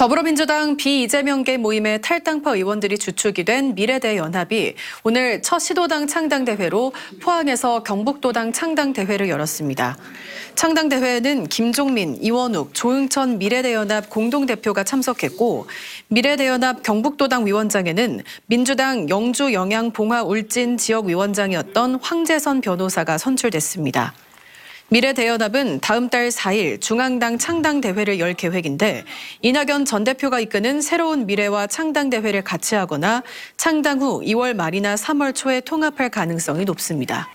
더불어민주당 비이재명계 모임의 탈당파 의원들이 주축이 된 미래대연합이 오늘 첫 시도당 창당대회로 포항에서 경북도당 창당대회를 열었습니다. 창당대회에는 김종민, 이원욱, 조응천 미래대연합 공동대표가 참석했고 미래대연합 경북도당 위원장에는 민주당 영주 영양 봉화 울진 지역위원장이었던 황재선 변호사가 선출됐습니다. 미래 대여합은 다음 달 4일 중앙당 창당 대회를 열 계획인데 이낙연 전 대표가 이끄는 새로운 미래와 창당 대회를 같이 하거나 창당 후 2월 말이나 3월 초에 통합할 가능성이 높습니다.